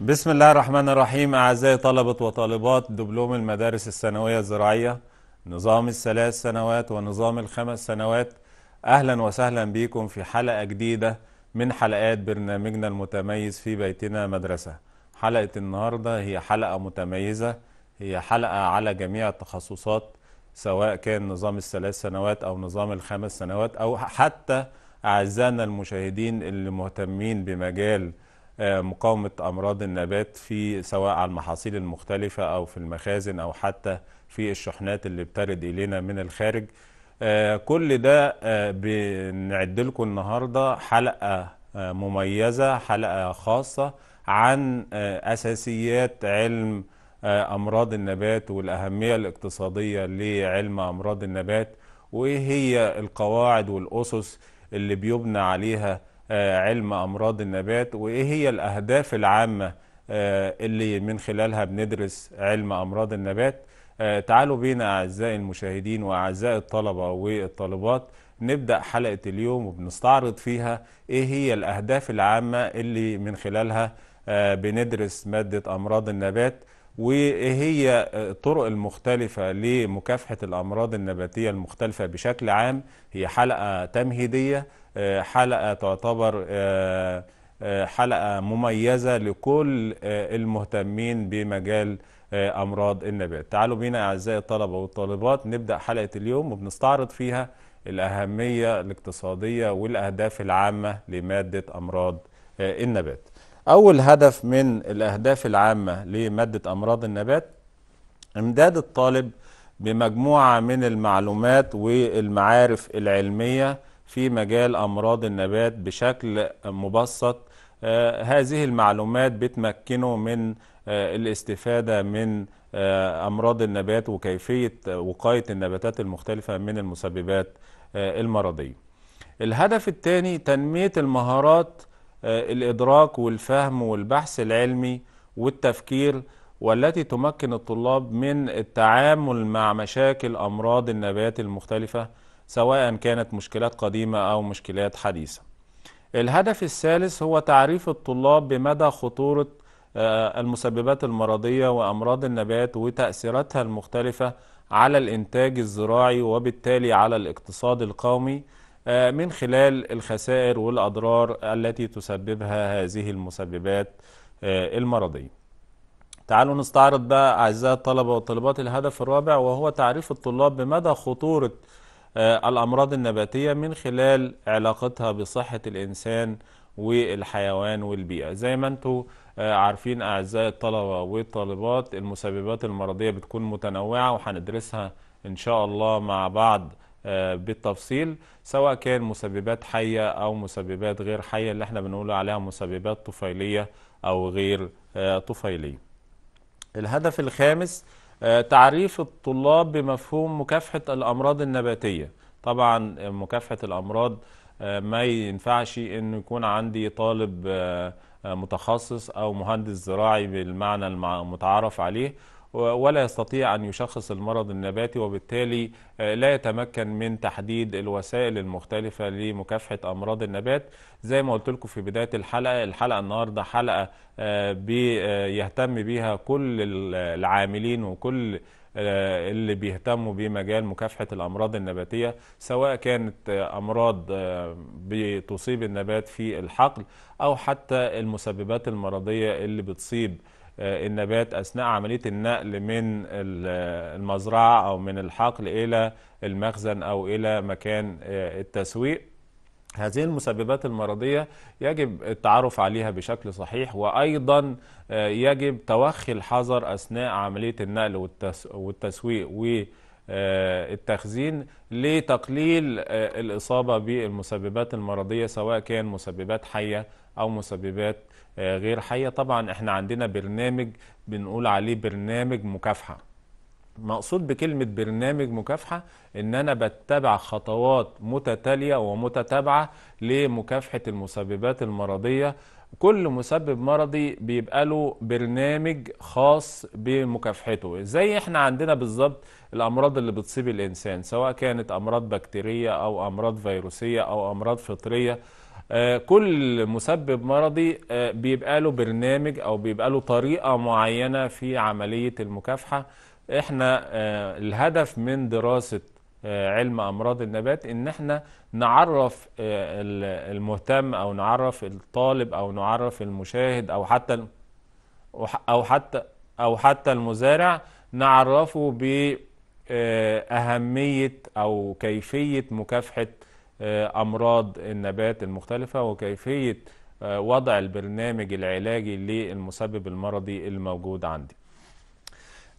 بسم الله الرحمن الرحيم أعزائي طلبة وطالبات دبلوم المدارس الثانوية الزراعية نظام الثلاث سنوات ونظام الخمس سنوات أهلا وسهلا بكم في حلقة جديدة من حلقات برنامجنا المتميز في بيتنا مدرسة حلقة النهاردة هي حلقة متميزة هي حلقة على جميع التخصصات سواء كان نظام الثلاث سنوات أو نظام الخمس سنوات أو حتى أعزائنا المشاهدين اللي مهتمين بمجال آه، مقاومة أمراض النبات في سواء على المحاصيل المختلفة أو في المخازن أو حتى في الشحنات اللي بترد إلينا من الخارج آه، كل ده آه، بنعد لكم النهاردة حلقة مميزة حلقة خاصة عن أساسيات علم أمراض النبات والأهمية الاقتصادية لعلم أمراض النبات وإيه هي القواعد والأسس اللي بيبنى عليها آه، علم أمراض النبات وإيه هي الأهداف العامة آه، اللي من خلالها بندرس علم أمراض النبات آه، تعالوا بينا أعزائي المشاهدين وأعزائي الطلبة والطالبات نبدأ حلقة اليوم وبنستعرض فيها إيه هي الأهداف العامة اللي من خلالها بندرس مادة أمراض النبات وإيه هي الطرق المختلفة لمكافحة الأمراض النباتية المختلفة بشكل عام هي حلقة تمهيدية آه، حلقة تعتبر آه، آه، حلقة مميزة لكل المهتمين بمجال أمراض النبات تعالوا بينا أعزائي الطلبة والطالبات نبدأ حلقة اليوم وبنستعرض فيها الأهمية الاقتصادية والأهداف العامة لمادة أمراض النبات أول هدف من الأهداف العامة لمادة أمراض النبات إمداد الطالب بمجموعة من المعلومات والمعارف العلمية في مجال أمراض النبات بشكل مبسط آه، هذه المعلومات بتمكنه من آه، الاستفادة من آه، أمراض النبات وكيفية وقاية النباتات المختلفة من المسببات المرضية الهدف الثاني تنمية المهارات الإدراك والفهم والبحث العلمي والتفكير والتي تمكن الطلاب من التعامل مع مشاكل أمراض النبات المختلفة سواء كانت مشكلات قديمة أو مشكلات حديثة الهدف الثالث هو تعريف الطلاب بمدى خطورة آه، المسببات المرضية وأمراض النبات وتأثيراتها المختلفة على الإنتاج الزراعي وبالتالي على الاقتصاد القومي آه، من خلال الخسائر والأضرار التي تسببها هذه المسببات آه، المرضية تعالوا نستعرض بقى أعزائي الطلبة والطالبات الهدف الرابع وهو تعريف الطلاب بمدى خطورة آه، الأمراض النباتية من خلال علاقتها بصحة الإنسان والحيوان والبيئة زي ما انتم آه، عارفين أعزائي الطلبة والطالبات المسببات المرضية بتكون متنوعة وهندرسها إن شاء الله مع بعض آه، بالتفصيل سواء كان مسببات حية أو مسببات غير حية اللي احنا بنقول عليها مسببات طفيلية أو غير طفيلية الهدف الخامس آه، تعريف الطلاب بمفهوم مكافحة الأمراض النباتية طبعا مكافحة الأمراض آه، ما ينفعش أن يكون عندي طالب آه، متخصص أو مهندس زراعي بالمعنى المتعارف عليه ولا يستطيع أن يشخص المرض النباتي وبالتالي آه، لا يتمكن من تحديد الوسائل المختلفة لمكافحة أمراض النبات زي ما قلت لكم في بداية الحلقة الحلقة النهاردة حلقة آه، بيهتم آه، بيها كل العاملين وكل اللي بيهتموا بمجال مكافحة الأمراض النباتية سواء كانت أمراض بتصيب النبات في الحقل أو حتى المسببات المرضية اللي بتصيب آه، النبات أثناء عملية النقل من آه، المزرعة أو من الحقل إلى المخزن أو إلى مكان آه، التسويق هذه المسببات المرضية يجب التعرف عليها بشكل صحيح وأيضا يجب توخي الحذر أثناء عملية النقل والتسويق والتخزين لتقليل الإصابة بالمسببات المرضية سواء كان مسببات حية أو مسببات آه، غير حيه طبعا احنا عندنا برنامج بنقول عليه برنامج مكافحه مقصود بكلمة برنامج مكافحة إن أنا بتبع خطوات متتالية ومتتابعة لمكافحة المسببات المرضية كل مسبب مرضي بيبقى له برنامج خاص بمكافحته زي احنا عندنا بالظبط الأمراض اللي بتصيب الإنسان سواء كانت أمراض بكتيرية أو أمراض فيروسية أو أمراض فطرية آه، كل مسبب مرضي آه، بيبقى له برنامج او بيبقى له طريقه معينه في عمليه المكافحه احنا آه، الهدف من دراسه علم امراض النبات ان احنا نعرف المهتم او نعرف الطالب او نعرف المشاهد او حتى او حتى او حتى المزارع نعرفه باهميه او كيفيه مكافحه آه، امراض النبات المختلفه وكيفيه آه، وضع البرنامج العلاجي للمسبب المرضي الموجود عندي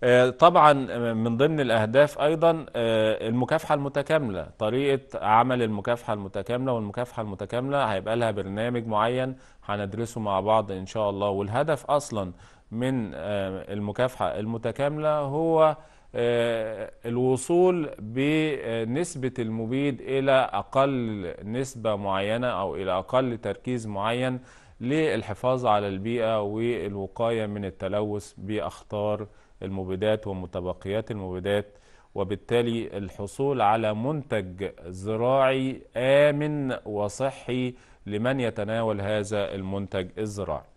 آه، طبعا من ضمن الاهداف ايضا المكافحه المتكامله طريقه عمل المكافحه المتكامله والمكافحه المتكامله هيبقى لها برنامج معين هندرسه مع بعض ان شاء الله والهدف اصلا من المكافحه المتكامله هو آه، الوصول بنسبة المبيد إلى أقل نسبة معينة أو إلى أقل تركيز معين للحفاظ على البيئة والوقاية من التلوث بأخطار المبيدات ومتبقيات المبيدات وبالتالي الحصول على منتج زراعي آمن وصحي لمن يتناول هذا المنتج الزراعي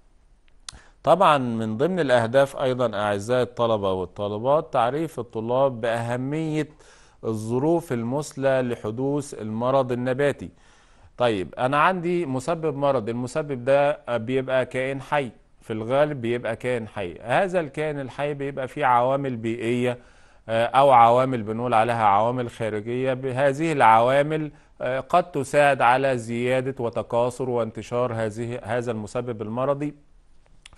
طبعا من ضمن الأهداف أيضا أعزائي الطلبة والطالبات تعريف الطلاب بأهمية الظروف المثلى لحدوث المرض النباتي طيب أنا عندي مسبب مرض المسبب ده بيبقى كائن حي في الغالب بيبقى كائن حي هذا الكائن الحي بيبقى فيه عوامل بيئية آه، أو عوامل بنقول عليها عوامل خارجية بهذه العوامل آه، قد تساعد على زيادة وتكاثر وانتشار هذه هذا المسبب المرضي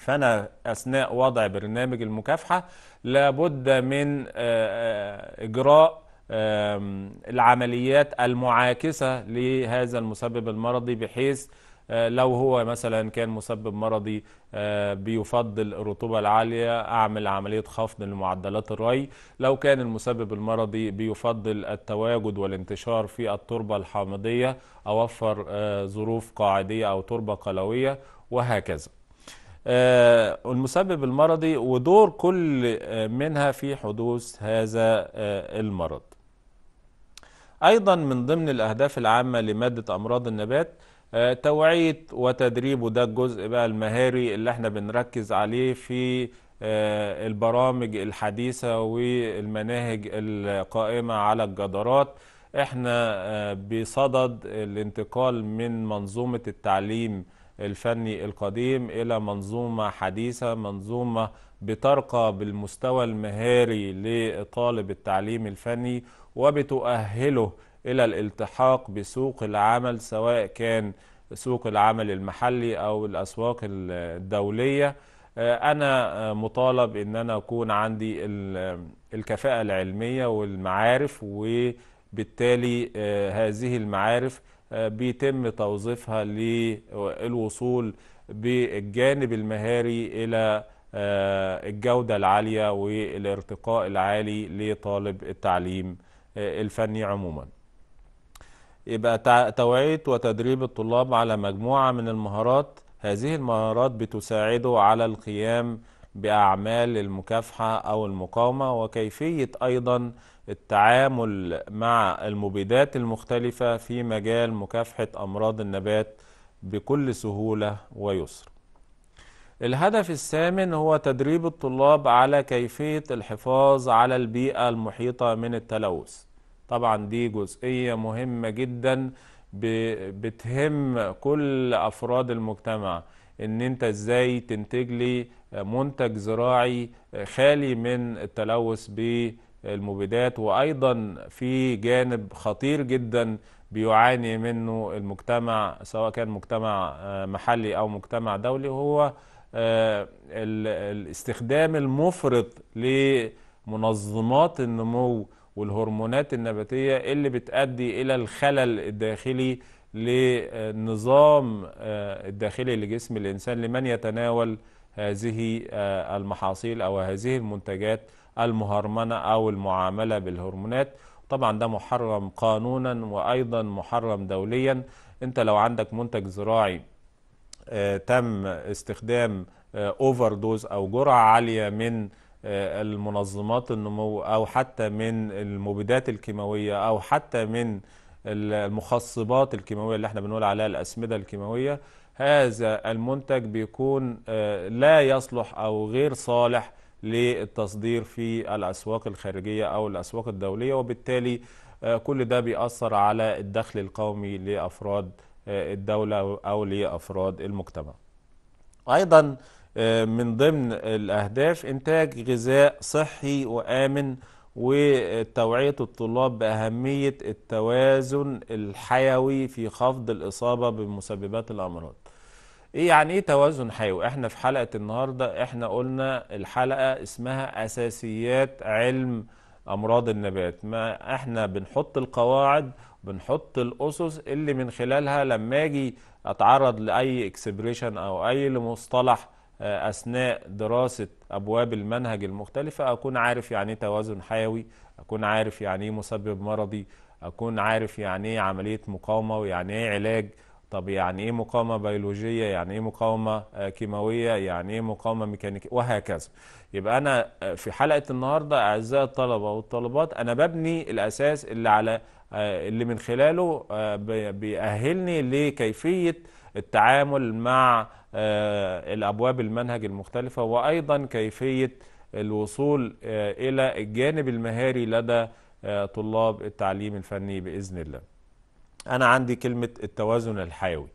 فأنا أثناء وضع برنامج المكافحة لابد من آه، آه، إجراء العمليات المعاكسة لهذا المسبب المرضي بحيث آه، لو هو مثلا كان مسبب مرضي بيفضل الرطوبة العالية أعمل عملية خفض لمعدلات الري لو كان المسبب المرضي بيفضل التواجد والانتشار في التربة الحامضية أوفر ظروف قاعدية أو تربة قلوية وهكذا آه، المسبب المرضي ودور كل آه، منها في حدوث هذا آه، المرض أيضا من ضمن الأهداف العامة لمادة أمراض النبات توعية وتدريب وده الجزء بقى المهاري اللي احنا بنركز عليه في البرامج الحديثة والمناهج القائمة على الجدارات احنا بصدد الانتقال من منظومة التعليم الفني القديم إلى منظومة حديثة منظومة بترقى بالمستوى المهاري لطالب التعليم الفني وبتؤهله إلى الالتحاق بسوق العمل سواء كان سوق العمل المحلي أو الأسواق الدولية آه، أنا آه، مطالب إن أنا أكون عندي الكفاءة العلمية والمعارف وبالتالي آه، هذه المعارف آه، بيتم توظيفها للوصول بالجانب المهاري إلى آه، الجودة العالية والارتقاء العالي لطالب التعليم آه، الفني عموما يبقى توعية وتدريب الطلاب على مجموعة من المهارات هذه المهارات بتساعده على القيام بأعمال المكافحة أو المقاومة وكيفية أيضا التعامل مع المبيدات المختلفة في مجال مكافحة أمراض النبات بكل سهولة ويسر الهدف الثامن هو تدريب الطلاب على كيفية الحفاظ على البيئة المحيطة من التلوث طبعا دي جزئية مهمة جدا بتهم كل أفراد المجتمع ان انت ازاي تنتج لي منتج زراعي خالي من التلوث بالتلوث المبيدات وأيضا في جانب خطير جدا بيعاني منه المجتمع سواء كان مجتمع آه، محلي أو مجتمع دولي هو آه، الاستخدام المفرط لمنظمات النمو والهرمونات النباتية اللي بتؤدي إلى الخلل الداخلي للنظام آه، الداخلي لجسم الإنسان لمن يتناول هذه المحاصيل أو هذه المنتجات المهرمنة أو المعاملة بالهرمونات طبعا ده محرم قانونا وأيضا محرم دوليا أنت لو عندك منتج زراعي آه، تم استخدام اوفر آه، دوز أو جرعة عالية من آه، المنظمات النمو أو حتى من المبيدات الكيماوية أو حتى من المخصبات الكيماوية اللي احنا بنقول عليها الأسمدة الكيماوية هذا المنتج بيكون لا يصلح أو غير صالح للتصدير في الأسواق الخارجية أو الأسواق الدولية وبالتالي آه، كل ده بيأثر على الدخل القومي لأفراد آه، الدولة أو لأفراد المجتمع أيضا آه، من ضمن الأهداف إنتاج غذاء صحي وآمن وتوعية الطلاب بأهمية التوازن الحيوي في خفض الإصابة بمسببات الأمراض ايه يعني ايه توازن حيوي احنا في حلقه النهارده احنا قلنا الحلقه اسمها اساسيات علم امراض النبات ما احنا بنحط القواعد بنحط الاسس اللي من خلالها لما اجي اتعرض لاي اكسبريشن او اي مصطلح آه، اثناء دراسه ابواب المنهج المختلفه اكون عارف يعني ايه توازن حيوي اكون عارف يعني ايه مسبب مرضي اكون عارف يعني ايه عمليه مقاومه ويعني ايه علاج طب يعني ايه مقاومه بيولوجيه يعني ايه مقاومه آه، كيماويه يعني ايه مقاومه ميكانيكيه وهكذا يبقى انا آه، في حلقه النهارده اعزائي الطلبه والطالبات انا ببني الاساس اللي على آه، اللي من خلاله بيأهلني لكيفيه التعامل مع الابواب المنهج المختلفه وايضا كيفيه الوصول الى الجانب المهاري لدى طلاب التعليم الفني باذن الله انا عندي كلمه التوازن الحيوي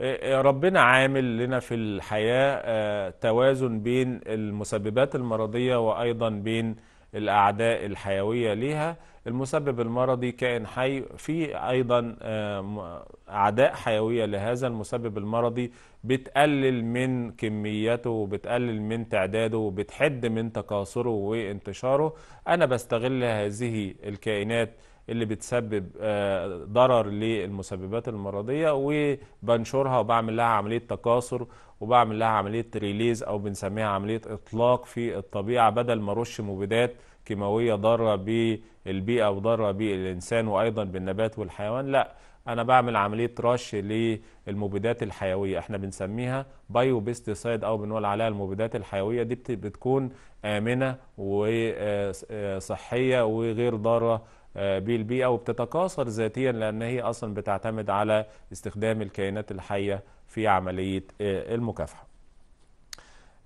إيه، إيه، ربنا عامل لنا في الحياه آه، توازن بين المسببات المرضيه وايضا بين الاعداء الحيويه ليها المسبب المرضي كائن حي في ايضا آه، اعداء حيويه لهذا المسبب المرضي بتقلل من كميته وبتقلل من تعداده وبتحد من تكاثره وانتشاره انا بستغل هذه الكائنات اللي بتسبب آه، ضرر للمسببات المرضيه وبنشرها وبعمل لها عمليه تكاثر وبعمل لها عمليه ريليز او بنسميها عمليه اطلاق في الطبيعه بدل ما ارش مبيدات كيماويه ضاره بالبيئه وضاره بالانسان وايضا بالنبات والحيوان لا انا بعمل عمليه رش للمبيدات الحيويه احنا بنسميها بايو بيستسايد او بنقول عليها المبيدات الحيويه دي بتكون امنه وصحيه آه، وغير ضاره آه، بالبيئة وبتتكاثر ذاتيا لأن هي أصلا بتعتمد على استخدام الكائنات الحية في عملية آه، المكافحة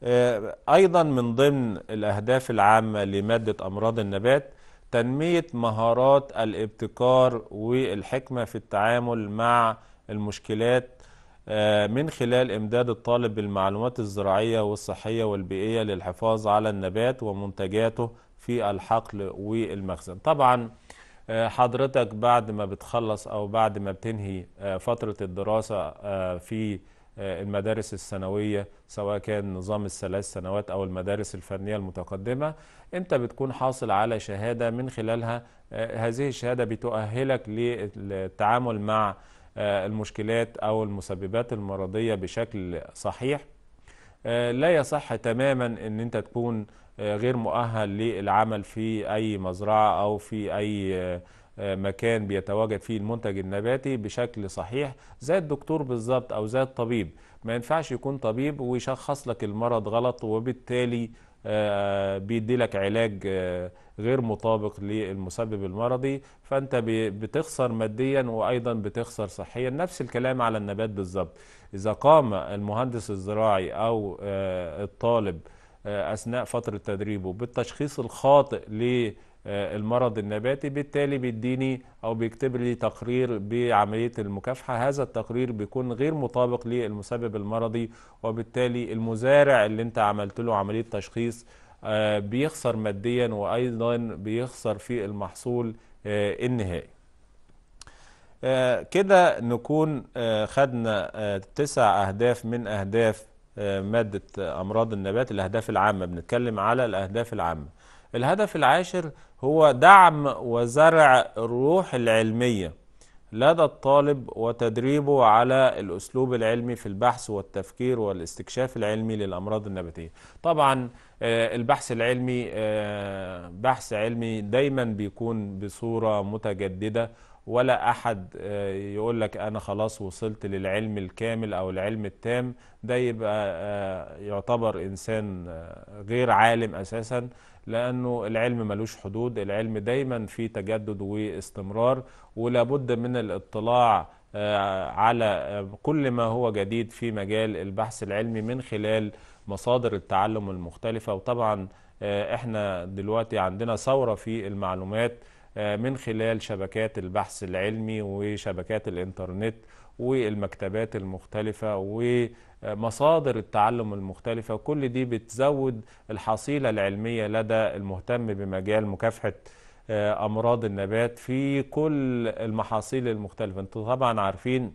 آه، أيضا من ضمن الأهداف العامة لمادة أمراض النبات تنمية مهارات الابتكار والحكمة في التعامل مع المشكلات من خلال إمداد الطالب بالمعلومات الزراعية والصحية والبيئية للحفاظ على النبات ومنتجاته في الحقل والمخزن طبعا آه، حضرتك بعد ما بتخلص او بعد ما بتنهي آه، فتره الدراسه آه، في المدارس الثانويه سواء كان نظام الثلاث سنوات او المدارس الفنيه المتقدمه انت بتكون حاصل على شهاده من خلالها هذه الشهاده بتؤهلك للتعامل مع المشكلات او المسببات المرضيه بشكل صحيح آه، لا يصح تماما ان انت تكون آه، غير مؤهل للعمل في اي مزرعه او في اي آه، مكان بيتواجد فيه المنتج النباتي بشكل صحيح زي الدكتور بالظبط او زي الطبيب ما ينفعش يكون طبيب ويشخص لك المرض غلط وبالتالي بيدي لك علاج غير مطابق للمسبب المرضي فانت بتخسر ماديا وايضا بتخسر صحيا نفس الكلام على النبات بالظبط اذا قام المهندس الزراعي او آه، الطالب آه، اثناء فتره تدريبه بالتشخيص الخاطئ للمرض آه، النباتي بالتالي بيديني او بيكتب لي تقرير بعمليه المكافحه هذا التقرير بيكون غير مطابق للمسبب المرضي وبالتالي المزارع اللي انت عملت له عمليه تشخيص آه، بيخسر ماديا وايضا بيخسر في المحصول آه، النهائي آه، كده نكون خدنا تسع اهداف من اهداف مادة امراض النبات الاهداف العامة بنتكلم على الاهداف العامة الهدف العاشر هو دعم وزرع الروح العلميه لدى الطالب وتدريبه على الأسلوب العلمي في البحث والتفكير والاستكشاف العلمي للأمراض النباتية طبعا آه، البحث العلمي آه، بحث علمي دايما بيكون بصورة متجددة ولا أحد آه، يقول لك أنا خلاص وصلت للعلم الكامل أو العلم التام ده يبقى يعتبر إنسان غير عالم أساساً لأنه العلم ملوش حدود العلم دايما في تجدد واستمرار ولابد من الاطلاع آه، على آه، كل ما هو جديد في مجال البحث العلمي من خلال مصادر التعلم المختلفة وطبعا آه، احنا دلوقتي عندنا ثورة في المعلومات من خلال شبكات البحث العلمي وشبكات الانترنت والمكتبات المختلفة ومصادر التعلم المختلفة كل دي بتزود الحصيلة العلمية لدى المهتم بمجال مكافحة آه، أمراض النبات في كل المحاصيل المختلفة انتوا طبعا عارفين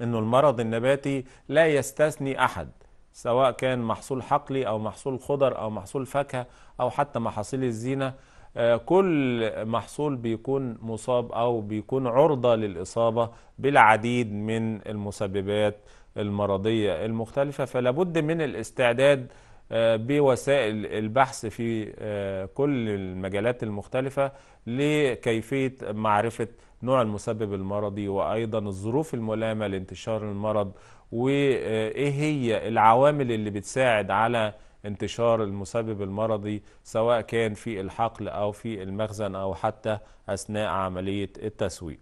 أن المرض النباتي لا يستثني أحد سواء كان محصول حقلي أو محصول خضر أو محصول فاكهة أو حتى محاصيل الزينة آه، كل محصول بيكون مصاب أو بيكون عرضة للإصابة بالعديد من المسببات المرضية المختلفة فلابد من الاستعداد آه، بوسائل البحث في آه، كل المجالات المختلفة لكيفية معرفة نوع المسبب المرضي وأيضا الظروف الملامة لانتشار المرض وإيه هي العوامل اللي بتساعد على انتشار المسبب المرضي سواء كان في الحقل أو في المخزن أو حتى أثناء عملية التسويق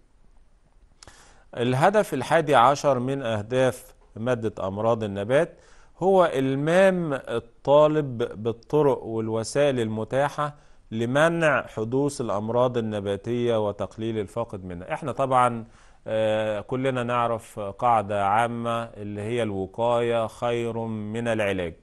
الهدف الحادي عشر من أهداف مادة أمراض النبات هو إلمام الطالب بالطرق والوسائل المتاحة لمنع حدوث الأمراض النباتية وتقليل الفاقد منها احنا طبعا آه، كلنا نعرف قاعدة عامة اللي هي الوقاية خير من العلاج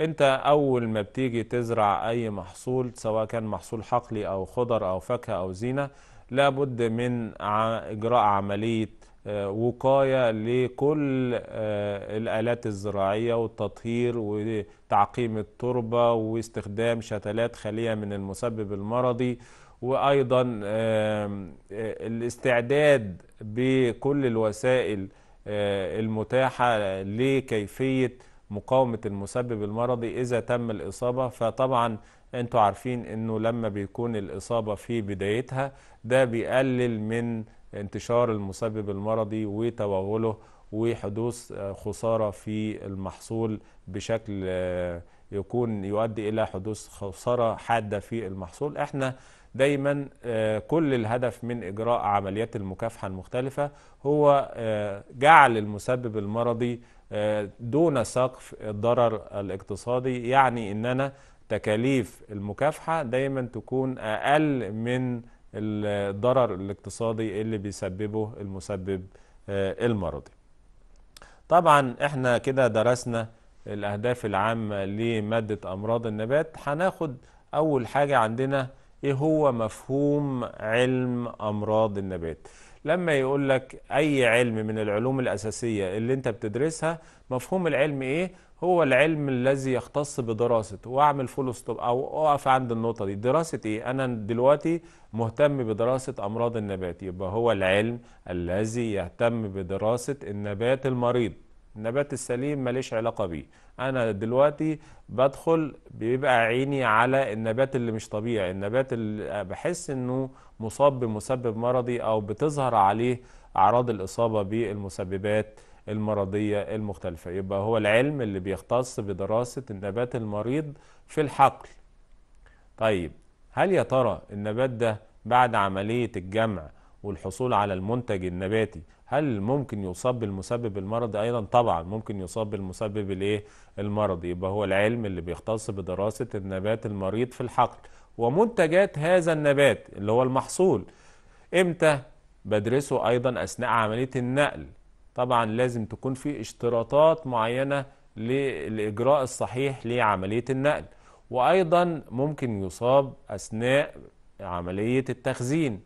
انت اول ما بتيجي تزرع اي محصول سواء كان محصول حقلي او خضر او فاكهه او زينه لابد من اجراء عمليه آه، وقايه لكل آه، الالات الزراعيه والتطهير وتعقيم التربه واستخدام شتلات خاليه من المسبب المرضي وايضا آه، الاستعداد بكل الوسائل المتاحه لكيفيه مقاومة المسبب المرضي إذا تم الإصابة فطبعا أنتوا عارفين أنه لما بيكون الإصابة في بدايتها ده بيقلل من انتشار المسبب المرضي وتوغله وحدوث آه، خسارة في المحصول بشكل آه، يكون يؤدي إلى حدوث خسارة حادة في المحصول احنا دايما آه، كل الهدف من إجراء عمليات المكافحة المختلفة هو جعل المسبب المرضي دون سقف الضرر الاقتصادي يعني ان انا تكاليف المكافحه دايما تكون اقل من الضرر الاقتصادي اللي بيسببه المسبب آه، المرضي طبعا احنا كده درسنا الاهداف العامه لماده امراض النبات هناخد اول حاجه عندنا ايه هو مفهوم علم امراض النبات لما يقول لك اي علم من العلوم الاساسيه اللي انت بتدرسها مفهوم العلم ايه هو العلم الذي يختص بدراسة واعمل فول ستوب او اقف عند النقطه دي دراسه ايه انا دلوقتي مهتم بدراسه امراض النبات يبقى هو العلم الذي يهتم بدراسه النبات المريض النبات السليم ماليش علاقه بيه انا دلوقتي بدخل بيبقى عيني على النبات اللي مش طبيعي النبات اللي بحس انه مصاب بمسبب مرضي او بتظهر عليه اعراض الاصابه بالمسببات المرضيه المختلفه يبقى هو العلم اللي بيختص بدراسه النبات المريض في الحقل طيب هل يا ترى النبات ده بعد عمليه الجمع والحصول على المنتج النباتي هل ممكن يصاب بالمسبب المرضي ايضا طبعا ممكن يصاب بالمسبب الايه المرضي يبقى هو العلم اللي بيختص بدراسه النبات المريض في الحقل ومنتجات هذا النبات اللي هو المحصول امتى بدرسه ايضا اثناء عمليه النقل طبعا لازم تكون في اشتراطات معينه للاجراء الصحيح لعمليه النقل وايضا ممكن يصاب اثناء عمليه التخزين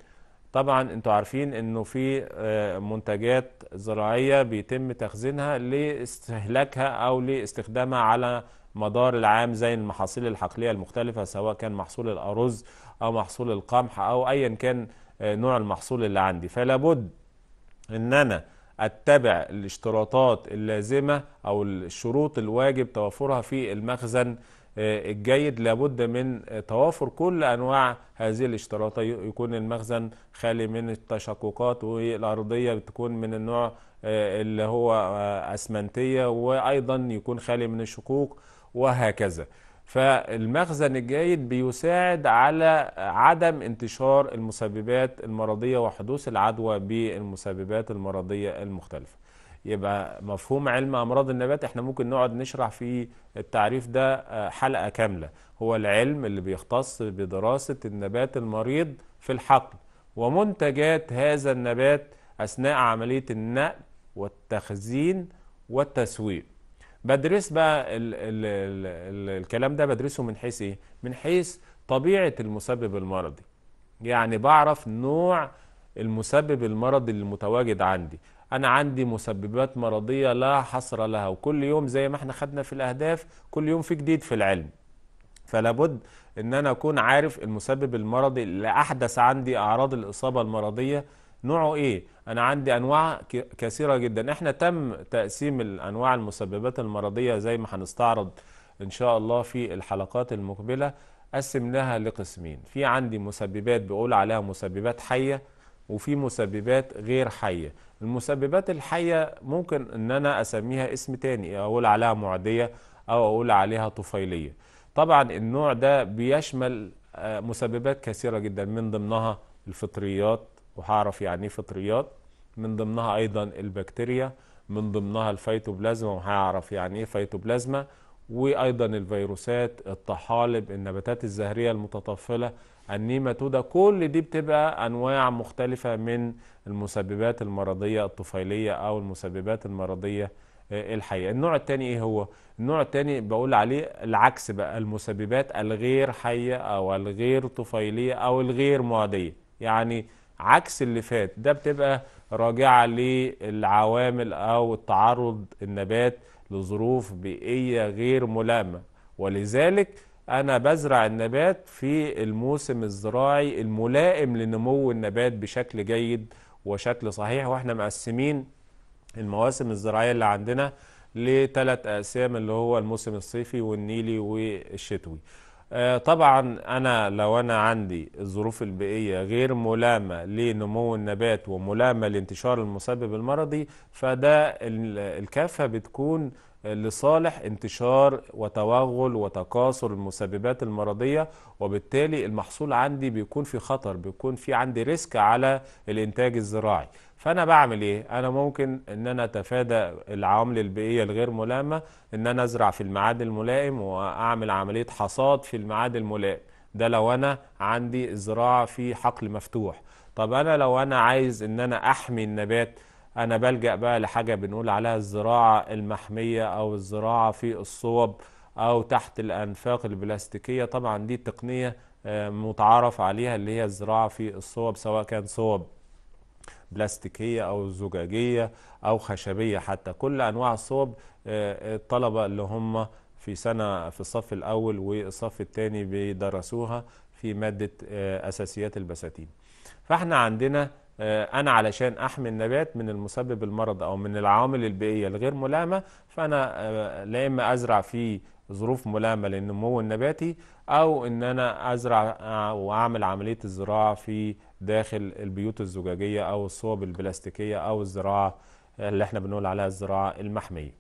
طبعا انتوا عارفين انه في آه، منتجات زراعيه بيتم تخزينها لاستهلاكها او لاستخدامها على مدار العام زي المحاصيل الحقليه المختلفه سواء كان محصول الارز او محصول القمح او ايا كان آه، نوع المحصول اللي عندي فلابد ان انا اتبع الاشتراطات اللازمه او الشروط الواجب توفرها في المخزن آه، الجيد لابد من توافر كل أنواع هذه الاشتراطات يكون المخزن خالي من التشققات والأرضية بتكون من النوع آه، اللي هو آه، أسمنتية وأيضا يكون خالي من الشقوق وهكذا فالمخزن الجيد بيساعد على عدم انتشار المسببات المرضية وحدوث العدوى بالمسببات المرضية المختلفة يبقى مفهوم علم امراض النبات احنا ممكن نقعد نشرح في التعريف ده آه، حلقه كامله هو العلم اللي بيختص بدراسه النبات المريض في الحقل ومنتجات هذا النبات اثناء عمليه النقل والتخزين والتسويق بدرس بقى الـ الـ الـ الكلام ده بدرسه من حيث ايه من حيث طبيعه المسبب المرضي يعني بعرف نوع المسبب المرضي المتواجد عندي انا عندي مسببات مرضيه لا حصر لها وكل يوم زي ما احنا خدنا في الاهداف كل يوم في جديد في العلم فلا بد ان انا اكون عارف المسبب المرضي اللي احدث عندي اعراض الاصابه المرضيه نوعه ايه انا عندي انواع كثيره جدا احنا تم تقسيم الانواع المسببات المرضيه زي ما هنستعرض ان شاء الله في الحلقات المقبله قسمناها لقسمين في عندي مسببات بقول عليها مسببات حيه وفي مسببات غير حيه المسببات الحية ممكن ان انا اسميها اسم تاني اقول عليها معدية او اقول عليها طفيلية طبعا النوع ده بيشمل آه، مسببات كثيرة جدا من ضمنها الفطريات وهعرف يعني ايه فطريات من ضمنها ايضا البكتيريا من ضمنها الفيتوبلازما وهعرف يعني ايه فيتوبلازما وايضا الفيروسات الطحالب النباتات الزهرية المتطفلة النيماتودا كل دي بتبقى انواع مختلفه من المسببات المرضيه الطفيليه او المسببات المرضيه آه، الحيه النوع الثاني ايه هو النوع الثاني بقول عليه العكس بقى المسببات الغير حيه او الغير طفيليه او الغير معديه يعني عكس اللي فات ده بتبقى راجعه للعوامل او التعرض النبات لظروف بيئيه غير ملائمه ولذلك أنا بزرع النبات في الموسم الزراعي الملائم لنمو النبات بشكل جيد وشكل صحيح وإحنا مقسمين المواسم الزراعية اللي عندنا لثلاث أقسام اللي هو الموسم الصيفي والنيلي والشتوي آه، طبعا أنا لو أنا عندي الظروف البيئية غير ملامة لنمو النبات وملامة لانتشار المسبب المرضي فده الكافة بتكون لصالح انتشار وتوغل وتكاثر المسببات المرضية وبالتالي المحصول عندي بيكون في خطر بيكون في عندي ريسك على الانتاج الزراعي فانا بعمل ايه انا ممكن ان انا اتفادى العوامل البيئيه الغير ملائمه ان انا ازرع في الميعاد الملائم واعمل عمليه حصاد في الميعاد الملائم ده لو انا عندي الزراعه في حقل مفتوح طب انا لو انا عايز ان انا احمي النبات أنا بلجأ بقى لحاجة بنقول عليها الزراعة المحمية أو الزراعة في الصوب أو تحت الأنفاق البلاستيكية طبعا دي تقنية آه، متعارف عليها اللي هي الزراعة في الصوب سواء كان صوب بلاستيكية أو زجاجية أو خشبية حتى كل أنواع الصوب آه، الطلبة اللي هم في سنة في الصف الأول والصف الثاني بيدرسوها في مادة آه، أساسيات البساتين فاحنا عندنا آه، انا علشان احمي النبات من المسبب المرض او من العوامل البيئيه الغير ملائمه فانا آه، لا اما ازرع في ظروف ملائمه للنمو النباتي او ان انا ازرع آه، واعمل عمليه الزراعه في داخل البيوت الزجاجيه او الصوب البلاستيكيه او الزراعه اللي احنا بنقول عليها الزراعه المحميه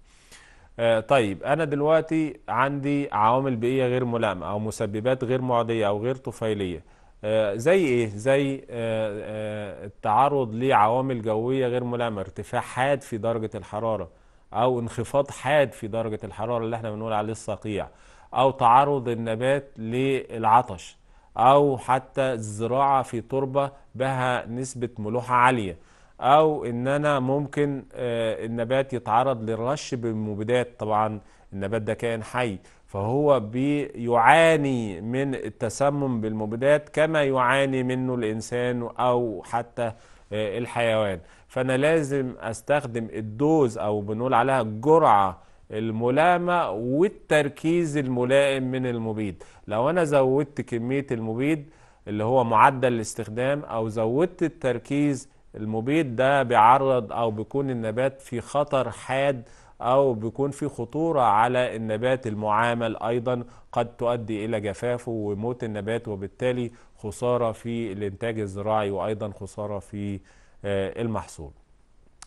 طيب انا دلوقتي عندي عوامل بيئيه غير ملائمه او مسببات غير معديه او غير طفيليه آه، زي ايه زي آه، آه، التعرض لعوامل جويه غير ملائمه ارتفاع حاد في درجه الحراره او انخفاض حاد في درجه الحراره اللي احنا بنقول عليه الصقيع او تعرض النبات للعطش او حتى الزراعه في تربه بها نسبه ملوحه عاليه او ان انا ممكن النبات يتعرض للرش بالمبيدات، طبعا النبات ده كائن حي فهو بيعاني من التسمم بالمبيدات كما يعاني منه الإنسان أو حتى آه، الحيوان فأنا لازم أستخدم الدوز أو بنقول عليها الجرعة الملائمة والتركيز الملائم من المبيد لو أنا زودت كمية المبيد اللي هو معدل الاستخدام أو زودت التركيز المبيد ده بيعرض أو بيكون النبات في خطر حاد أو بيكون في خطورة على النبات المعامل أيضا قد تؤدي إلى جفافه وموت النبات وبالتالي خسارة في الإنتاج الزراعي وأيضا خسارة في آه، المحصول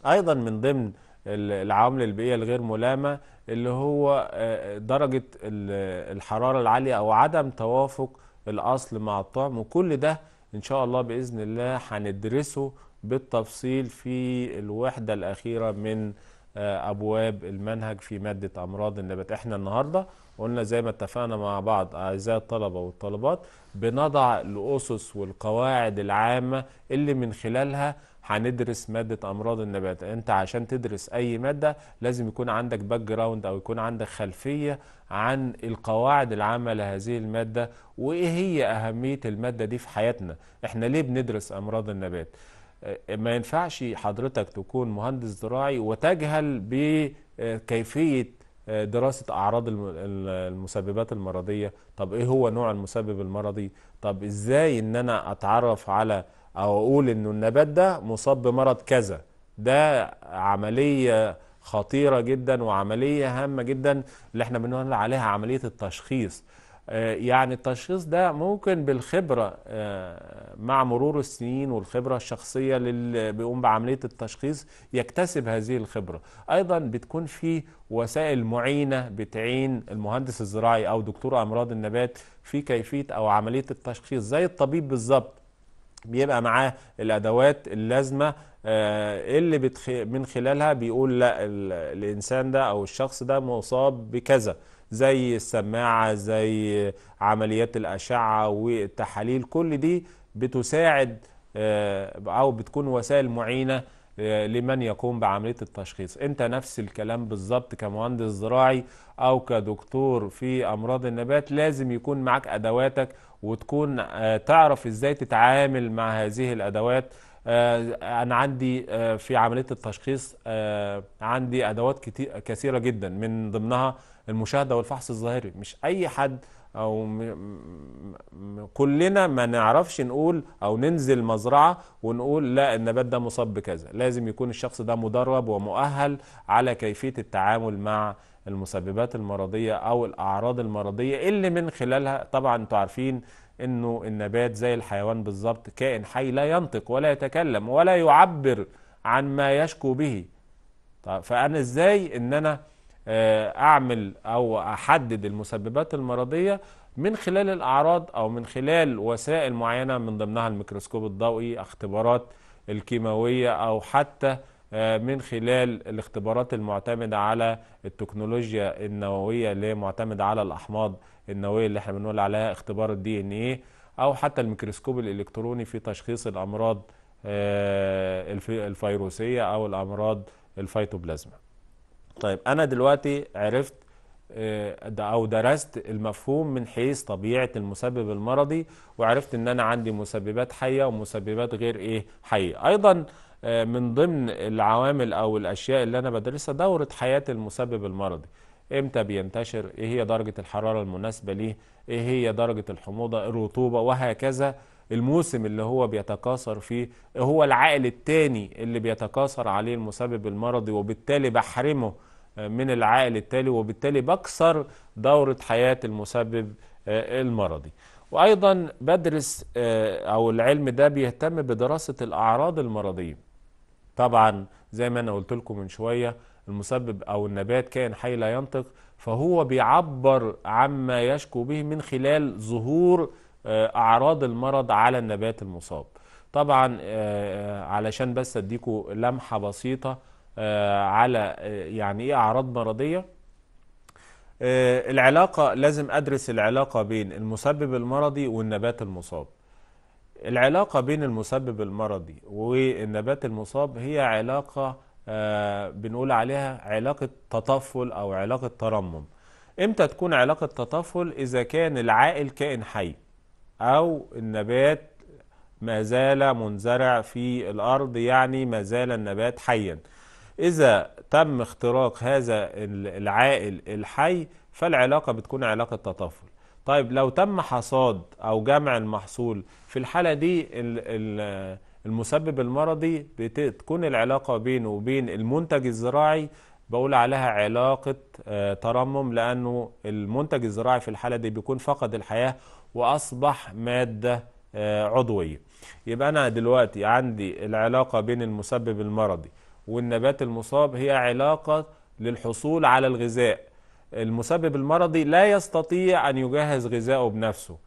أيضا من ضمن العوامل البيئية الغير ملامة اللي هو آه، درجة الحرارة العالية أو عدم توافق الأصل مع الطعم وكل ده إن شاء الله بإذن الله هندرسه بالتفصيل في الوحدة الأخيرة من آه، ابواب المنهج في ماده امراض النبات احنا النهارده قلنا زي ما اتفقنا مع بعض اعزائي الطلبه والطالبات بنضع الاسس والقواعد العامه اللي من خلالها هندرس ماده امراض النبات انت عشان تدرس اي ماده لازم يكون عندك باك جراوند او يكون عندك خلفيه عن القواعد العامه لهذه الماده وايه هي اهميه الماده دي في حياتنا احنا ليه بندرس امراض النبات ما ينفعش حضرتك تكون مهندس زراعي وتجهل بكيفية آه، دراسة أعراض المسببات المرضية طب إيه هو نوع المسبب المرضي طب إزاي إن أنا أتعرف على أو أقول إنه النبات ده مصاب بمرض كذا ده عملية خطيرة جدا وعملية هامة جدا اللي احنا بنقول عليها عملية التشخيص آه، يعني التشخيص ده ممكن بالخبرة آه، مع مرور السنين والخبرة الشخصية اللي بيقوم بعملية التشخيص يكتسب هذه الخبرة أيضا بتكون في وسائل معينة بتعين المهندس الزراعي أو دكتور أمراض النبات في كيفية أو عملية التشخيص زي الطبيب بالظبط بيبقى معاه الأدوات اللازمة آه، اللي من خلالها بيقول لا الإنسان ده أو الشخص ده مصاب بكذا زي السماعة زي عمليات الأشعة والتحاليل كل دي بتساعد آه، أو بتكون وسائل معينة آه، لمن يقوم بعملية التشخيص انت نفس الكلام بالظبط كمهندس زراعي او كدكتور في امراض النبات لازم يكون معك ادواتك وتكون آه، تعرف ازاي تتعامل مع هذه الادوات انا عندي في عملية التشخيص عندي ادوات كثيرة جدا من ضمنها المشاهده والفحص الظاهري مش اي حد او م... م... كلنا ما نعرفش نقول او ننزل مزرعه ونقول لا النبات ده مصاب بكذا لازم يكون الشخص ده مدرب ومؤهل على كيفيه التعامل مع المسببات المرضيه او الاعراض المرضيه اللي من خلالها طبعا انتوا عارفين انه النبات زي الحيوان بالظبط كائن حي لا ينطق ولا يتكلم ولا يعبر عن ما يشكو به طب فانا ازاي ان انا آه، اعمل او احدد المسببات المرضيه من خلال الاعراض او من خلال وسائل معينه من ضمنها الميكروسكوب الضوئي اختبارات الكيماويه او حتى آه، من خلال الاختبارات المعتمده على التكنولوجيا النوويه اللي هي معتمده على الاحماض النوويه اللي احنا بنقول عليها اختبار الدي ان ايه او حتى الميكروسكوب الالكتروني في تشخيص الامراض آه، الفيروسيه او الامراض الفيتوبلازما طيب انا دلوقتي عرفت آه، او درست المفهوم من حيث طبيعه المسبب المرضي وعرفت ان انا عندي مسببات حيه ومسببات غير ايه حيه ايضا آه، من ضمن العوامل او الاشياء اللي انا بدرسها دوره حياه المسبب المرضي امتى بينتشر ايه هي درجه الحراره المناسبه ليه ايه هي درجه الحموضه الرطوبه وهكذا الموسم اللي هو بيتكاثر فيه هو العائل الثاني اللي بيتكاثر عليه المسبب المرضي وبالتالي بحرمه آه، من العائل التالي وبالتالي بكسر دورة حياة المسبب آه، المرضي وأيضا بدرس آه، أو العلم ده بيهتم بدراسة الأعراض المرضية طبعا زي ما أنا قلت لكم من شوية المسبب أو النبات كائن حي لا ينطق فهو بيعبر عما يشكو به من خلال ظهور آه، اعراض المرض على النبات المصاب طبعا آه، آه، علشان بس اديكم لمحه بسيطه على يعني ايه اعراض مرضيه العلاقه لازم ادرس العلاقه بين المسبب المرضي والنبات المصاب العلاقه بين المسبب المرضي والنبات المصاب هي علاقه بنقول عليها علاقه تطفل او علاقه ترمم امتى تكون علاقه تطفل اذا كان العائل كائن حي أو النبات ما زال منزرع في الأرض يعني ما زال النبات حيا إذا تم اختراق هذا العائل الحي فالعلاقة بتكون علاقة تطفل طيب لو تم حصاد أو جمع المحصول في الحالة دي المسبب المرضي بتكون العلاقة بينه وبين المنتج الزراعي بقول عليها علاقة آه، ترمم لأنه المنتج الزراعي في الحالة دي بيكون فقد الحياة وأصبح مادة آه، عضوية يبقى أنا دلوقتي عندي العلاقة بين المسبب المرضي والنبات المصاب هي علاقة للحصول على الغذاء المسبب المرضي لا يستطيع أن يجهز غذائه بنفسه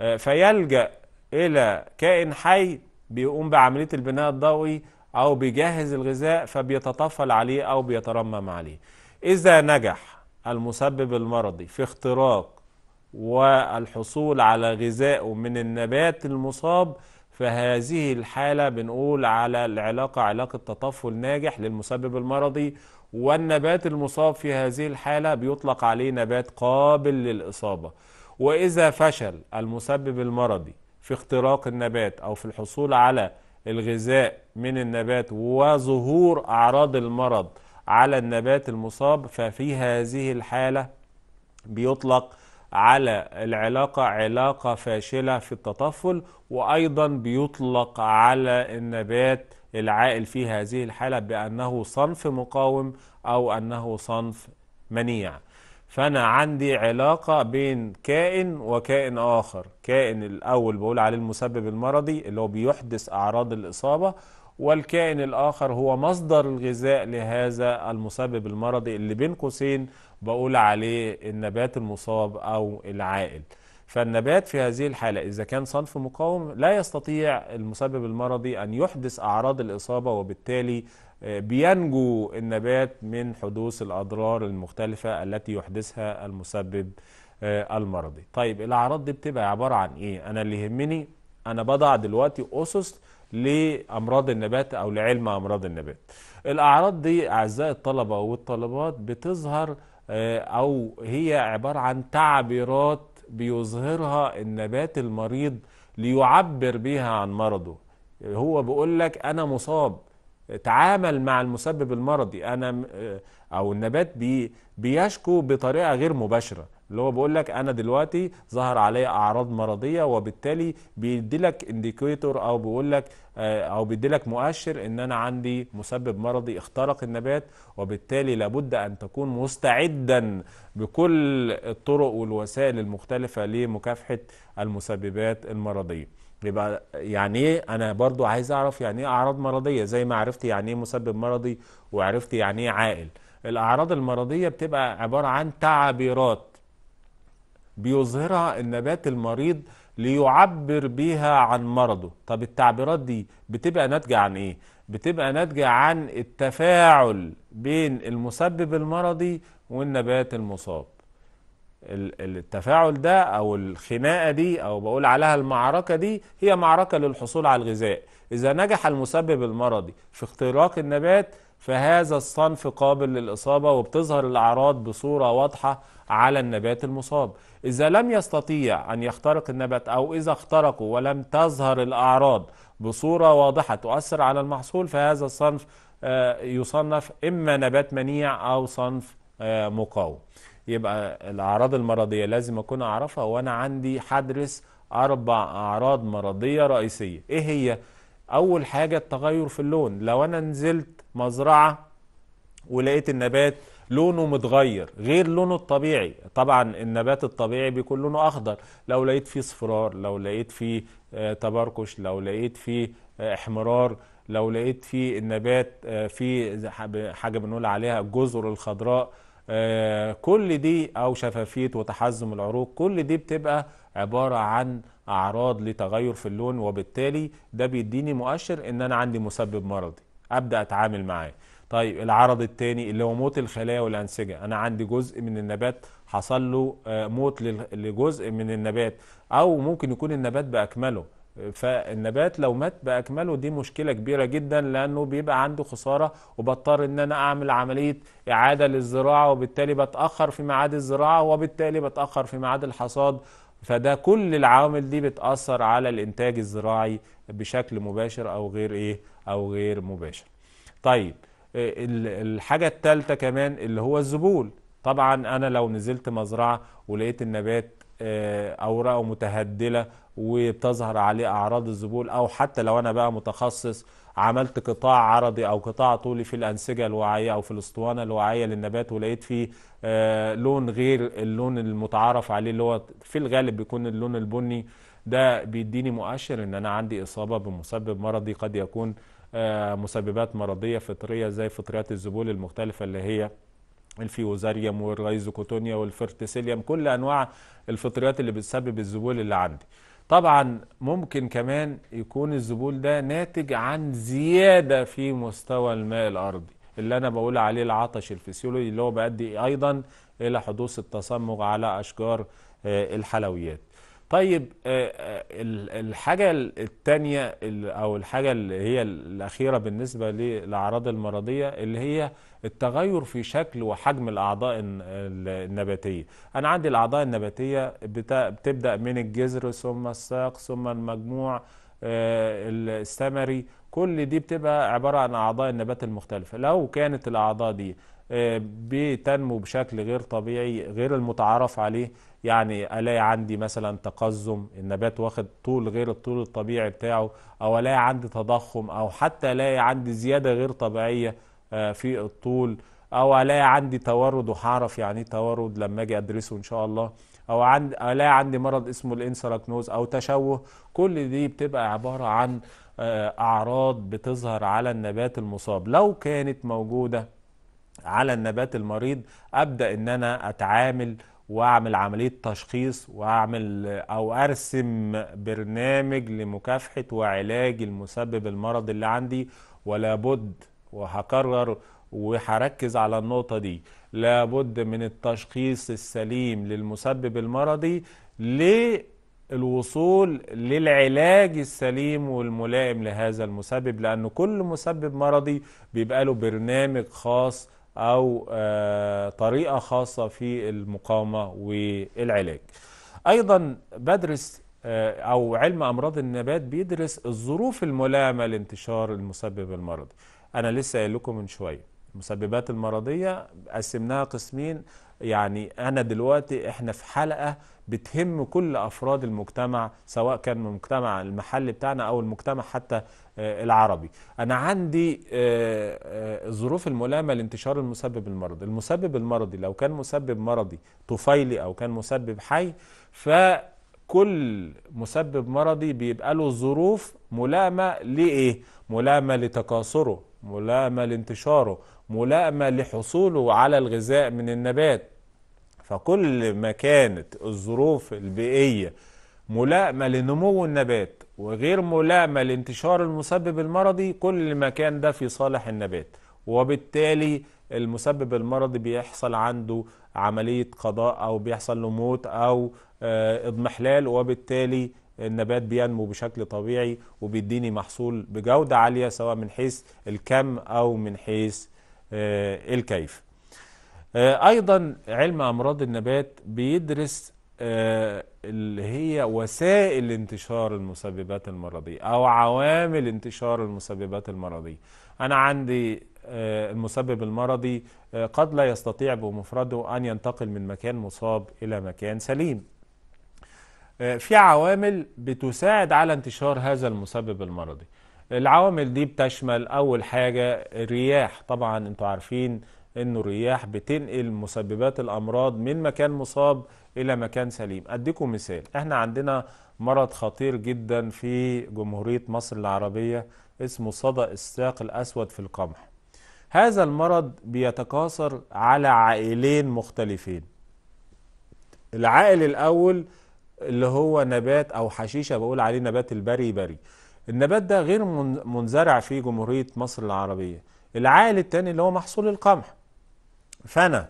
آه، فيلجأ إلى كائن حي بيقوم بعملية البناء الضوئي أو بيجهز الغذاء فبيتطفل عليه أو بيترمم عليه إذا نجح المسبب المرضي في اختراق والحصول على غذاء من النبات المصاب فهذه الحالة بنقول على العلاقة علاقة تطفل ناجح للمسبب المرضي والنبات المصاب في هذه الحالة بيطلق عليه نبات قابل للإصابة وإذا فشل المسبب المرضي في اختراق النبات أو في الحصول على الغذاء من النبات وظهور أعراض المرض على النبات المصاب ففي هذه الحالة بيطلق على العلاقة علاقة فاشلة في التطفل وأيضا بيطلق على النبات العائل في هذه الحالة بأنه صنف مقاوم أو أنه صنف منيع فأنا عندي علاقة بين كائن وكائن آخر كائن الأول بقول عليه المسبب المرضي اللي هو بيحدث أعراض الإصابة والكائن الآخر هو مصدر الغذاء لهذا المسبب المرضي اللي بين قوسين بقول عليه النبات المصاب أو العائل فالنبات في هذه الحالة إذا كان صنف مقاوم لا يستطيع المسبب المرضي أن يحدث أعراض الإصابة وبالتالي آه، بينجو النبات من حدوث الأضرار المختلفة التي يحدثها المسبب آه، المرضي طيب الأعراض دي بتبقى عبارة عن إيه؟ أنا اللي يهمني أنا بضع دلوقتي أسس لأمراض النبات أو لعلم أمراض النبات الأعراض دي أعزائي الطلبة والطلبات بتظهر آه، أو هي عبارة عن تعبيرات بيظهرها النبات المريض ليعبر بها عن مرضه هو بيقول لك أنا مصاب تعامل مع المسبب المرضي أنا آه، أو النبات بي بيشكو بطريقة غير مباشرة اللي هو بيقول لك انا دلوقتي ظهر علي اعراض مرضيه وبالتالي بيدي لك انديكيتور او بيقول لك آه، او بيدي لك مؤشر ان انا عندي مسبب مرضي اخترق النبات وبالتالي لابد ان تكون مستعدا بكل الطرق والوسائل المختلفه لمكافحه المسببات المرضيه يبقى يعني ايه انا برضو عايز اعرف يعني ايه اعراض مرضيه زي ما عرفت يعني ايه مسبب مرضي وعرفت يعني ايه عائل الاعراض المرضيه بتبقى عباره عن تعبيرات بيظهرها النبات المريض ليعبر بيها عن مرضه طب التعبيرات دي بتبقى ناتجة عن ايه بتبقى ناتجة عن التفاعل بين المسبب المرضي والنبات المصاب التفاعل ده او الخناقه دي او بقول عليها المعركه دي هي معركه للحصول على الغذاء اذا نجح المسبب المرضي في اختراق النبات فهذا الصنف قابل للإصابة وبتظهر الأعراض بصورة واضحة على النبات المصاب إذا لم يستطيع أن يخترق النبات أو إذا اخترقه ولم تظهر الأعراض بصورة واضحة تؤثر على المحصول فهذا الصنف آه، يصنف إما نبات منيع أو صنف آه، مقاوم يبقى الأعراض المرضية لازم أكون أعرفها وأنا عندي حدرس أربع أعراض مرضية رئيسية إيه هي؟ أول حاجة التغير في اللون لو أنا نزلت مزرعه ولقيت النبات لونه متغير غير لونه الطبيعي طبعا النبات الطبيعي بيكون لونه اخضر لو لقيت فيه صفرار لو لقيت فيه آه، تبركش لو لقيت فيه آه، احمرار لو لقيت فيه النبات آه، فيه حاجه بنقول عليها الجزر الخضراء كل دي او شفافيه وتحزم العروق كل دي بتبقى عباره عن اعراض لتغير في اللون وبالتالي ده بيديني مؤشر ان انا عندي مسبب مرضي ابدا اتعامل معاه طيب العرض الثاني اللي هو موت الخلايا والانسجه انا عندي جزء من النبات حصل له آه، موت لجزء من النبات او ممكن يكون النبات باكمله فالنبات لو مات باكمله دي مشكله كبيره جدا لانه بيبقى عنده خساره وبضطر ان انا اعمل عمليه اعاده للزراعه وبالتالي بتاخر في ميعاد الزراعه وبالتالي بتاخر في ميعاد الحصاد فده كل العوامل دي بتأثر على الإنتاج الزراعي بشكل مباشر أو غير إيه أو غير مباشر طيب آه، الحاجة الثالثة كمان اللي هو الزبول طبعا أنا لو نزلت مزرعة ولقيت النبات آه، أوراقه متهدلة وبتظهر عليه أعراض الزبول أو حتى لو أنا بقى متخصص عملت قطاع عرضي او قطاع طولي في الانسجه الوعيه او في الاسطوانه الوعيه للنبات ولقيت فيه آه، لون غير اللون المتعارف عليه اللي هو في الغالب بيكون اللون البني ده بيديني مؤشر ان انا عندي اصابه بمسبب مرضي قد يكون آه، مسببات مرضيه فطريه زي فطريات الزبول المختلفه اللي هي الفيوزاريوم والرايزوكوتونيا والفرتسيليوم كل انواع الفطريات اللي بتسبب الزبول اللي عندي طبعا ممكن كمان يكون الذبول ده ناتج عن زيادة في مستوى الماء الأرضي اللي أنا بقول عليه العطش الفسيولوجي اللي هو بيؤدي أيضا إلى حدوث التسمغ على أشجار آه، الحلويات طيب آه، آه، الحاجة التانية أو الحاجة اللي هي الأخيرة بالنسبة للأعراض المرضية اللي هي التغير في شكل وحجم الأعضاء النباتية أنا عندي الأعضاء النباتية بتبدأ من الجذر ثم الساق ثم المجموع آه، السمري كل دي بتبقى عبارة عن أعضاء النبات المختلفة لو كانت الأعضاء دي آه، بتنمو بشكل غير طبيعي غير المتعارف عليه يعني الاقي عندي مثلا تقزم النبات واخد طول غير الطول الطبيعي بتاعه او الاقي عندي تضخم او حتى الاقي عندي زياده غير طبيعيه آه، في الطول او الاقي عندي تورد وهعرف يعني ايه تورد لما اجي ادرسه ان شاء الله او عند الاقي عندي مرض اسمه الانسلاكنوز او تشوه كل دي بتبقى عباره عن آه، اعراض بتظهر على النبات المصاب لو كانت موجوده على النبات المريض ابدا ان انا اتعامل واعمل عمليه تشخيص واعمل او ارسم برنامج لمكافحه وعلاج المسبب المرض اللي عندي ولا بد وهكرر وهركز على النقطه دي لابد من التشخيص السليم للمسبب المرضي للوصول للعلاج السليم والملائم لهذا المسبب لأن كل مسبب مرضي بيبقى له برنامج خاص أو آه، طريقة خاصة في المقاومه والعلاج أيضا بدرس آه، أو علم أمراض النبات بيدرس الظروف الملائمه لانتشار المسبب المرضي أنا لسه قايل لكم من شوية المسببات المرضية قسمناها قسمين يعني أنا دلوقتي إحنا في حلقة بتهم كل أفراد المجتمع سواء كان المجتمع المحلي بتاعنا أو المجتمع حتى آه، العربي أنا عندي آه، آه، الظروف الملائمة لانتشار المسبب المرضي المسبب المرضي لو كان مسبب مرضي طفيلي أو كان مسبب حي ف كل مسبب مرضي بيبقى له ظروف ملائمه لايه؟ ملائمه لتكاثره، ملائمه لانتشاره، ملائمه لحصوله على الغذاء من النبات، فكل ما كانت الظروف البيئية ملائمة لنمو النبات وغير ملائمة لانتشار المسبب المرضي كل ما كان ده في صالح النبات وبالتالي المسبب المرضي بيحصل عنده عملية قضاء أو بيحصل له موت أو آه، اضمحلال وبالتالي النبات بينمو بشكل طبيعي وبيديني محصول بجودة عالية سواء من حيث الكم أو من حيث آه، الكيف آه، ايضا علم امراض النبات بيدرس آه، اللي هي وسائل انتشار المسببات المرضية أو عوامل انتشار المسببات المرضية أنا عندي آه، المسبب المرضي قد لا يستطيع بمفرده أن ينتقل من مكان مصاب إلى مكان سليم في عوامل بتساعد على انتشار هذا المسبب المرضي العوامل دي بتشمل أول حاجة الرياح طبعا أنتوا عارفين انه الرياح بتنقل مسببات الامراض من مكان مصاب الى مكان سليم اديكم مثال احنا عندنا مرض خطير جدا في جمهورية مصر العربية اسمه صدى الساق الاسود في القمح هذا المرض بيتكاثر على عائلين مختلفين العائل الاول اللي هو نبات او حشيشه بقول عليه نبات البري بري النبات ده غير منزرع في جمهوريه مصر العربيه العائل الثاني اللي هو محصول القمح فانا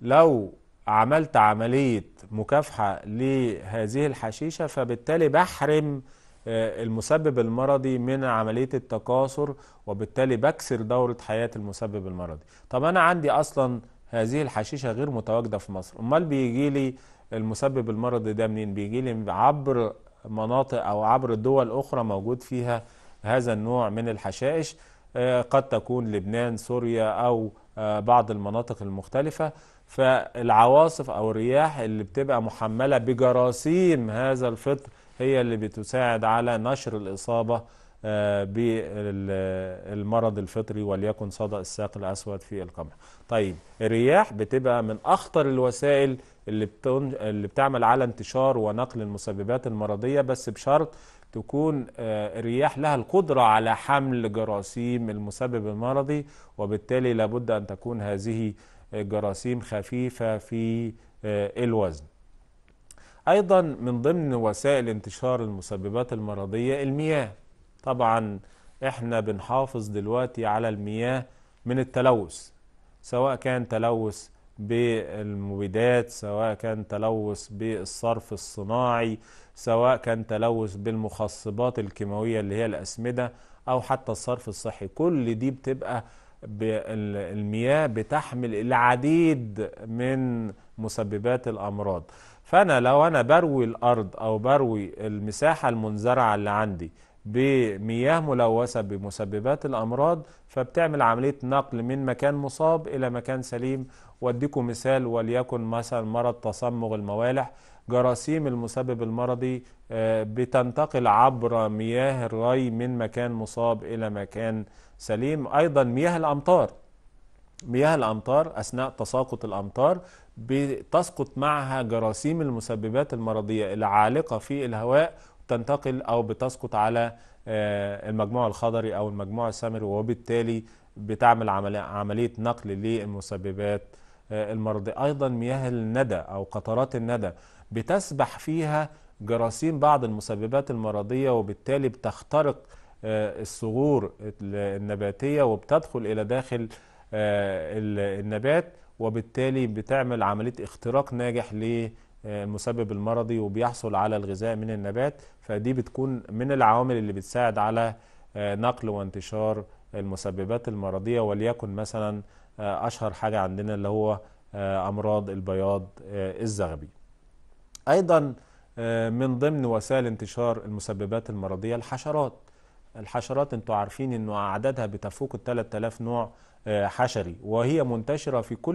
لو عملت عملية مكافحة لهذه الحشيشة فبالتالي بحرم آه، المسبب المرضي من عملية التكاثر وبالتالي بكسر دورة حياة المسبب المرضي طب أنا عندي أصلا هذه الحشيشة غير متواجدة في مصر أمال بيجي لي المسبب المرضي ده منين بيجي لي عبر مناطق أو عبر دول أخرى موجود فيها هذا النوع من الحشائش آه، قد تكون لبنان سوريا أو آه، بعض المناطق المختلفة فالعواصف أو الرياح اللي بتبقى محملة بجراثيم هذا الفطر هي اللي بتساعد على نشر الإصابة آه، بالمرض الفطري وليكن صدأ الساق الأسود في القمح طيب الرياح بتبقى من أخطر الوسائل اللي, بتعمل على انتشار ونقل المسببات المرضية بس بشرط تكون آه، الرياح لها القدرة على حمل جراثيم المسبب المرضي وبالتالي لابد أن تكون هذه آه، جراثيم خفيفة في آه، الوزن أيضا من ضمن وسائل انتشار المسببات المرضية المياه طبعا احنا بنحافظ دلوقتي على المياه من التلوث سواء كان تلوث بالمبيدات سواء كان تلوث بالصرف الصناعي سواء كان تلوث بالمخصبات الكيماوية اللي هي الأسمدة أو حتى الصرف الصحي كل دي بتبقى المياه بتحمل العديد من مسببات الأمراض فأنا لو أنا بروي الأرض أو بروي المساحة المنزرعة اللي عندي بمياه ملوثة بمسببات الأمراض فبتعمل عملية نقل من مكان مصاب إلى مكان سليم وأديكم مثال وليكن مثلا مرض تصمغ الموالح جراثيم المسبب المرضي آه، بتنتقل عبر مياه الري من مكان مصاب إلى مكان سليم أيضا مياه الأمطار مياه الأمطار أثناء تساقط الأمطار بتسقط معها جراثيم المسببات المرضية العالقة في الهواء تنتقل أو بتسقط على آه، المجموع الخضري أو المجموع السمري وبالتالي بتعمل عملية نقل للمسببات آه، المرضية أيضا مياه الندى أو قطرات الندى بتسبح فيها جراثيم بعض المسببات المرضية وبالتالي بتخترق آه، الصغور النباتية وبتدخل إلى داخل آه، النبات وبالتالي بتعمل عملية اختراق ناجح للمسبب آه، المرضي وبيحصل على الغذاء من النبات فدي بتكون من العوامل اللي بتساعد على نقل وانتشار المسببات المرضية وليكن مثلا أشهر حاجة عندنا اللي هو أمراض البياض الزغبي أيضا آه، من ضمن وسائل انتشار المسببات المرضية الحشرات الحشرات انتوا عارفين انه عددها بتفوق ال 3000 نوع آه، حشري وهي منتشرة في كل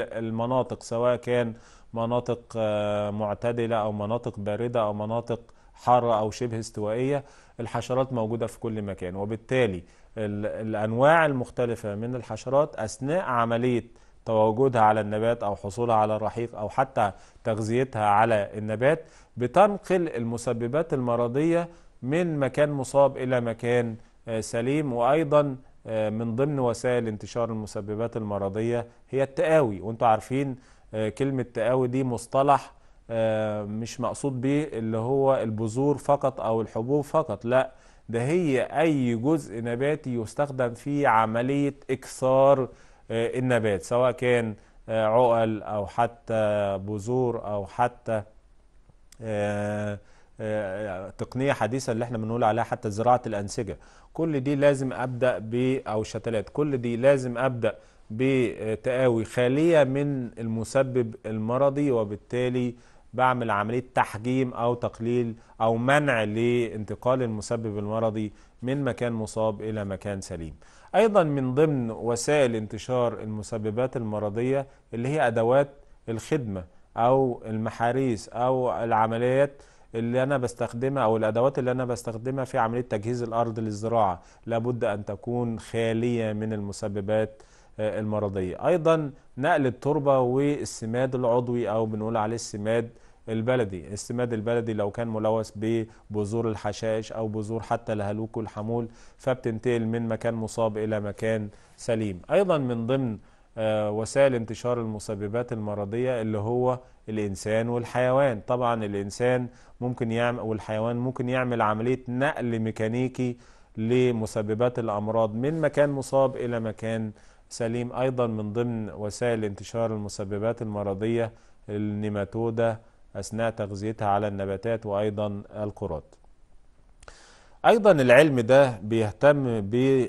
المناطق سواء كان مناطق آه، معتدلة أو مناطق باردة أو مناطق حارة أو شبه استوائية الحشرات موجودة في كل مكان وبالتالي الأنواع المختلفة من الحشرات أثناء عملية تواجدها على النبات أو حصولها على الرحيق أو حتى تغذيتها على النبات بتنقل المسببات المرضية من مكان مصاب إلى مكان آه، سليم وأيضا آه، من ضمن وسائل انتشار المسببات المرضية هي التقاوي وانتم عارفين آه، كلمة تقاوي دي مصطلح مش مقصود به اللي هو البذور فقط أو الحبوب فقط لا ده هي أي جزء نباتي يستخدم في عملية إكثار آه، النبات سواء كان آه، عقل او حتى بذور او حتى آه، تقنيه حديثه اللي احنا بنقول عليها حتى زراعه الانسجه كل دي لازم ابدا ب او شتلات كل دي لازم ابدا بتقاوي خاليه من المسبب المرضي وبالتالي بعمل عمليه تحجيم او تقليل او منع لانتقال المسبب المرضي من مكان مصاب الى مكان سليم أيضا من ضمن وسائل انتشار المسببات المرضية اللي هي أدوات الخدمة أو المحاريس أو العمليات اللي أنا بستخدمها أو الأدوات اللي أنا بستخدمها في عملية تجهيز الأرض للزراعة لابد أن تكون خالية من المسببات آه، المرضية أيضا نقل التربة والسماد العضوي أو بنقول عليه السماد البلدي السماد البلدي لو كان ملوث ببذور الحشائش أو بذور حتى الهلوك والحمول فبتنتقل من مكان مصاب إلى مكان سليم أيضا من ضمن آه، وسائل انتشار المسببات المرضية اللي هو الإنسان والحيوان طبعا الإنسان ممكن يعمل والحيوان ممكن يعمل عملية نقل ميكانيكي لمسببات الأمراض من مكان مصاب إلى مكان سليم أيضا من ضمن وسائل انتشار المسببات المرضية النيماتودة أثناء تغذيتها على النباتات وأيضا القرات أيضا العلم ده بيهتم ب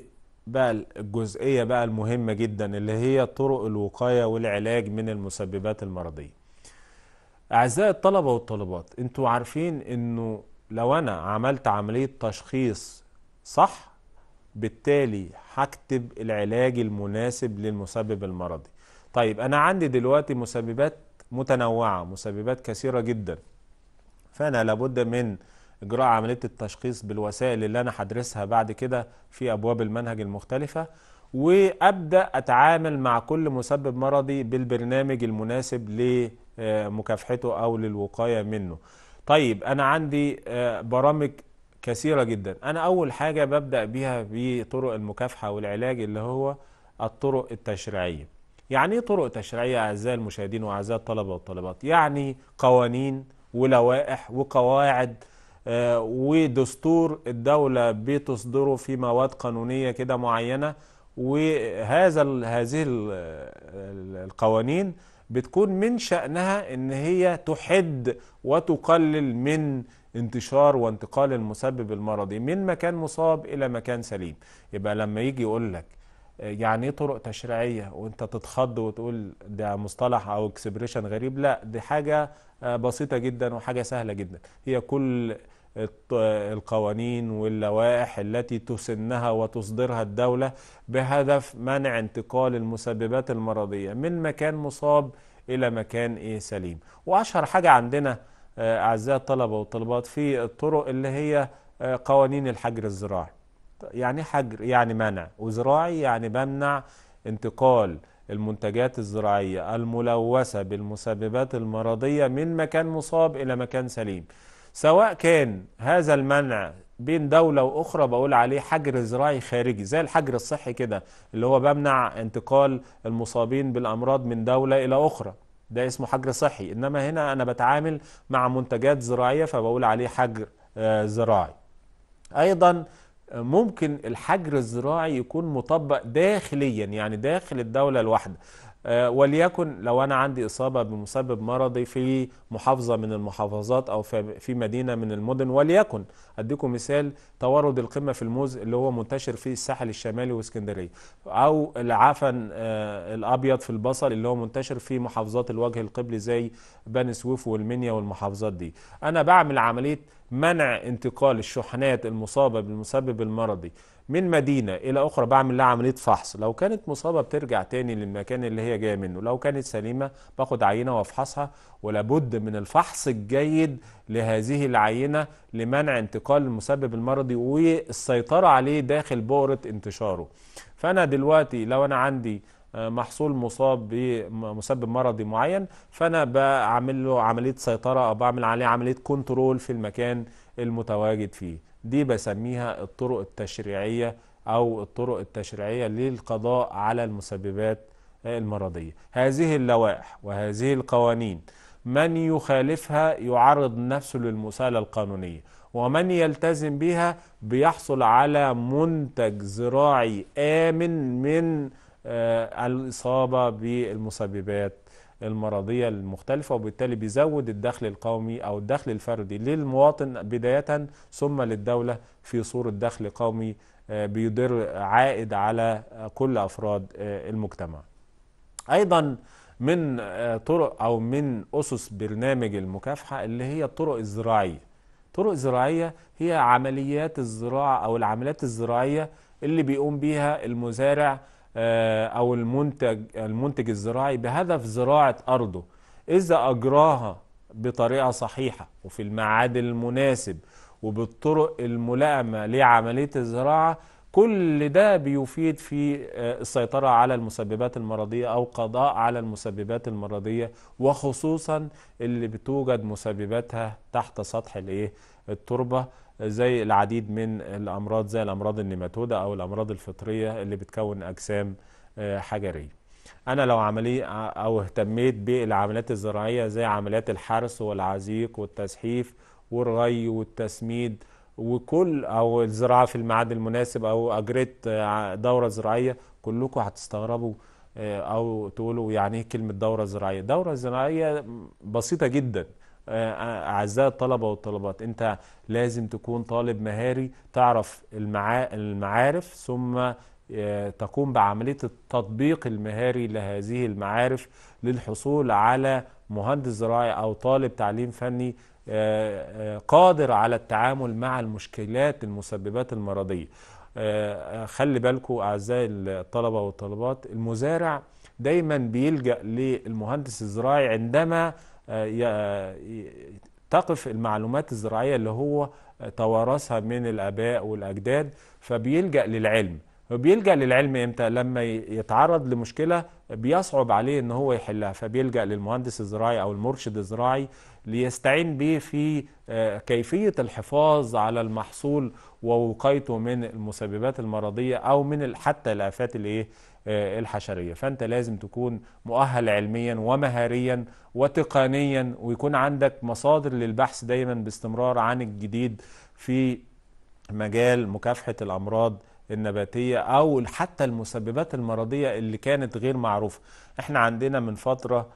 بقى الجزئية بقى المهمة جدا اللي هي طرق الوقاية والعلاج من المسببات المرضية أعزائي الطلبة والطالبات أنتوا عارفين أنه لو أنا عملت عملية تشخيص صح بالتالي هكتب العلاج المناسب للمسبب المرضي طيب أنا عندي دلوقتي مسببات متنوعة مسببات كثيرة جدا فأنا لابد من إجراء عملية التشخيص بالوسائل اللي أنا هدرسها بعد كده في أبواب المنهج المختلفة وأبدأ أتعامل مع كل مسبب مرضي بالبرنامج المناسب لمكافحته أو للوقاية منه طيب أنا عندي آه، برامج كثيرة جدا أنا أول حاجة ببدأ بيها بطرق المكافحة والعلاج اللي هو الطرق التشريعية يعني ايه طرق تشريعيه اعزائي المشاهدين واعزائي الطلبه والطالبات يعني قوانين ولوائح وقواعد آه، ودستور الدوله بتصدره في مواد قانونيه كده معينه وهذا هذه القوانين بتكون من شأنها ان هي تحد وتقلل من انتشار وانتقال المسبب المرضي من مكان مصاب الى مكان سليم يبقى لما يجي يقول لك يعني ايه طرق تشريعيه وانت تتخض وتقول ده مصطلح او اكسبريشن غريب لا دي حاجه آه، بسيطه جدا وحاجه سهله جدا هي كل القوانين واللوائح التي تسنها وتصدرها الدوله بهدف منع انتقال المسببات المرضيه من مكان مصاب الى مكان ايه سليم واشهر حاجه عندنا آه، اعزائي الطلبه والطلبات في الطرق اللي هي آه، قوانين الحجر الزراعي يعني حجر يعني منع وزراعي يعني بمنع انتقال المنتجات الزراعية الملوثة بالمسببات المرضية من مكان مصاب إلى مكان سليم سواء كان هذا المنع بين دولة وأخرى بقول عليه حجر زراعي خارجي زي الحجر الصحي كده اللي هو بمنع انتقال المصابين بالأمراض من دولة إلى أخرى ده اسمه حجر صحي إنما هنا أنا بتعامل مع منتجات زراعية فبقول عليه حجر آه، زراعي أيضا ممكن الحجر الزراعي يكون مطبق داخليا يعني داخل الدولة الواحدة آه، وليكن لو أنا عندي إصابة بمسبب مرضي في محافظة من المحافظات أو في مدينة من المدن وليكن أديكم مثال تورد القمة في الموز اللي هو منتشر في الساحل الشمالي واسكندرية أو العفن آه، الأبيض في البصل اللي هو منتشر في محافظات الوجه القبلي زي بني سويف والمنيا والمحافظات دي أنا بعمل عملية منع انتقال الشحنات المصابة بالمسبب المرضي من مدينة إلى أخرى بعمل لها عملية فحص لو كانت مصابة بترجع تاني للمكان اللي هي جاية منه لو كانت سليمة باخد عينة وافحصها ولابد من الفحص الجيد لهذه العينة لمنع انتقال المسبب المرضي والسيطرة عليه داخل بؤرة انتشاره فأنا دلوقتي لو أنا عندي محصول مصاب بمسبب مرضي معين فانا بعمل له عمليه سيطره او بعمل عليه عمليه كنترول في المكان المتواجد فيه دي بسميها الطرق التشريعيه او الطرق التشريعيه للقضاء على المسببات المرضيه هذه اللوائح وهذه القوانين من يخالفها يعرض نفسه للمساله القانونيه ومن يلتزم بها بيحصل على منتج زراعي امن من آه، الإصابة بالمسببات المرضية المختلفة وبالتالي بيزود الدخل القومي أو الدخل الفردي للمواطن بداية ثم للدولة في صورة دخل قومي آه، بيدر عائد على كل أفراد آه، المجتمع أيضا من طرق أو من أسس برنامج المكافحة اللي هي الطرق الزراعية طرق زراعية هي عمليات الزراعة أو العمليات الزراعية اللي بيقوم بيها المزارع آه، او المنتج المنتج الزراعي بهدف زراعه ارضه اذا اجراها بطريقه صحيحه وفي الميعاد المناسب وبالطرق الملائمه لعمليه الزراعه كل ده بيفيد في آه، السيطرة على المسببات المرضية أو قضاء على المسببات المرضية وخصوصا اللي بتوجد مسبباتها تحت سطح الايه التربة زي العديد من الأمراض زي الأمراض النيماتودة أو الأمراض الفطرية اللي بتكون أجسام آه، حجرية أنا لو عملي آه، أو اهتميت بالعمليات الزراعية زي عمليات الحرث والعزيق والتسحيف والري والتسميد وكل أو الزراعة في الميعاد المناسب أو أجريت آه، دورة زراعية كلكم هتستغربوا أو تقولوا يعني إيه كلمة دورة زراعية دورة زراعية بسيطة جدا آه، اعزائي الطلبه والطلبات انت لازم تكون طالب مهاري تعرف المعارف ثم آه، تقوم بعمليه التطبيق المهاري لهذه المعارف للحصول على مهندس زراعي او طالب تعليم فني آه، قادر على التعامل مع المشكلات المسببات المرضيه خلي بالكم اعزائي الطلبه والطلبات المزارع دايما بيلجا للمهندس الزراعي عندما تقف المعلومات الزراعية اللي هو توارثها من الآباء والأجداد فبيلجأ للعلم وبيلجأ للعلم امتى لما يتعرض لمشكلة بيصعب عليه ان هو يحلها فبيلجأ للمهندس الزراعي او المرشد الزراعي ليستعين به في آه، كيفية الحفاظ على المحصول ووقايته من المسببات المرضية او من حتى الافات الايه آه، الحشريه فانت لازم تكون مؤهل علميا ومهاريا وتقنيا ويكون عندك مصادر للبحث دايما باستمرار عن الجديد في مجال مكافحه الامراض النباتية أو حتى المسببات المرضية اللي كانت غير معروفة احنا عندنا من فترة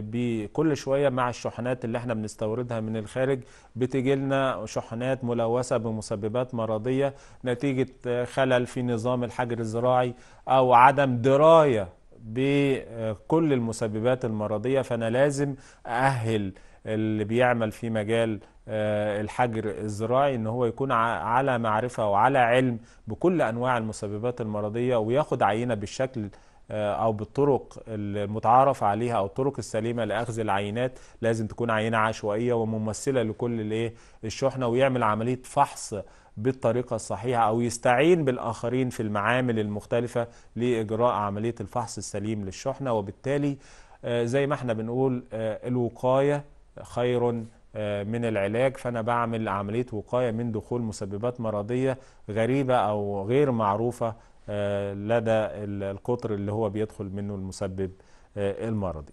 بكل شويه مع الشحنات اللي احنا بنستوردها من الخارج بتجي لنا شحنات ملوثه بمسببات مرضيه نتيجه خلل في نظام الحجر الزراعي او عدم درايه بكل المسببات المرضيه فانا لازم أهل اللي بيعمل في مجال آه، الحجر الزراعي ان هو يكون على معرفه وعلى علم بكل انواع المسببات المرضيه وياخد عينه بالشكل آه، او بالطرق المتعارف عليها او الطرق السليمه لاخذ العينات لازم تكون عينه عشوائيه وممثله لكل الايه الشحنه ويعمل عمليه فحص بالطريقة الصحيحة أو يستعين بالآخرين في المعامل المختلفة لإجراء عملية الفحص السليم للشحنة وبالتالي آه، زي ما احنا بنقول آه، الوقاية خير من العلاج فأنا بعمل عملية وقاية من دخول مسببات مرضية غريبة أو غير معروفة آه، لدى القطر اللي هو بيدخل منه المسبب آه، المرضي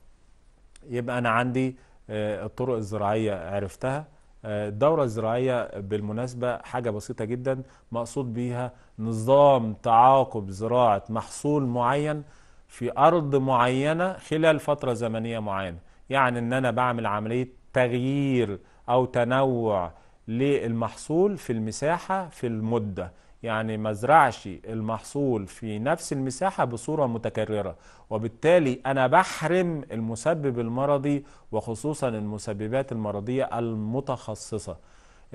يبقى أنا عندي آه، الطرق الزراعية عرفتها الدورة الزراعية بالمناسبة حاجة بسيطة جدا مقصود بيها نظام تعاقب زراعة محصول معين في أرض معينة خلال فترة زمنية معينة يعني ان انا بعمل عملية تغيير او تنوع للمحصول في المساحة في المدة يعني ما ازرعش المحصول في نفس المساحة بصورة متكررة وبالتالي أنا بحرم المسبب المرضي وخصوصا المسببات المرضية المتخصصة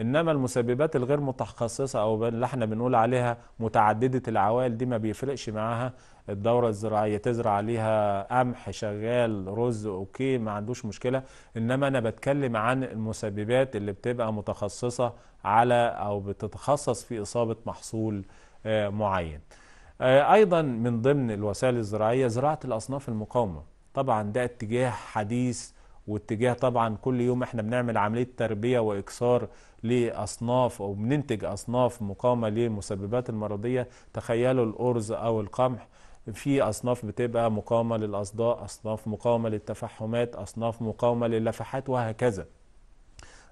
انما المسببات الغير متخصصه او اللي احنا بنقول عليها متعدده العوائل دي ما بيفرقش معاها الدوره الزراعيه تزرع عليها قمح شغال رز اوكي ما عندوش مشكله انما انا بتكلم عن المسببات اللي بتبقى متخصصه على او بتتخصص في اصابه محصول آه، معين آه، ايضا من ضمن الوسائل الزراعيه زراعه الاصناف المقاومه طبعا ده اتجاه حديث واتجاه طبعا كل يوم احنا بنعمل عمليه تربيه واكثار لاصناف او بننتج اصناف مقاومه للمسببات المرضيه تخيلوا الارز او القمح في اصناف بتبقى مقاومه للاصداء اصناف مقاومه للتفحمات اصناف مقاومه للفحات وهكذا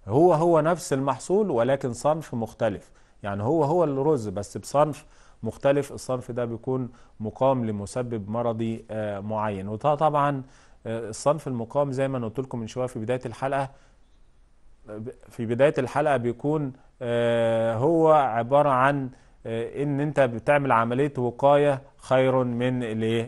هو هو نفس المحصول ولكن صنف مختلف يعني هو هو الرز بس بصنف مختلف الصنف ده بيكون مقام لمسبب مرضي آه، معين وده طبعا الصنف المقام زي ما انا قلت لكم من شويه في بدايه الحلقه في بدايه الحلقه بيكون آه، هو عباره عن آه، ان انت بتعمل عمليه وقايه خير من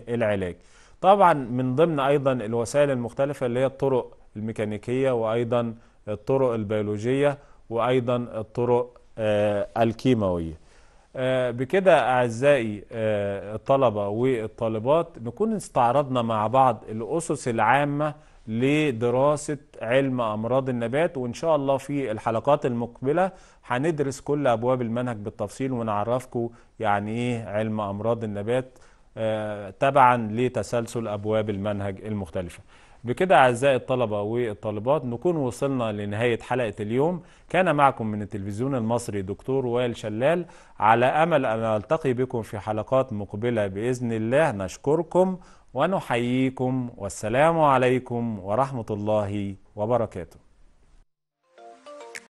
العلاج طبعا من ضمن ايضا الوسائل المختلفه اللي هي الطرق الميكانيكيه وايضا الطرق البيولوجيه وايضا الطرق آه، الكيماويه آه، بكده أعزائي آه، الطلبة والطالبات نكون استعرضنا مع بعض الأسس العامة لدراسة علم أمراض النبات وإن شاء الله في الحلقات المقبلة هندرس كل أبواب المنهج بالتفصيل ونعرفكم يعني إيه علم أمراض النبات آه، تبعا لتسلسل أبواب المنهج المختلفة بكده أعزائي الطلبة والطالبات نكون وصلنا لنهاية حلقة اليوم كان معكم من التلفزيون المصري دكتور وائل شلال على أمل أن ألتقي بكم في حلقات مقبلة بإذن الله نشكركم ونحييكم والسلام عليكم ورحمة الله وبركاته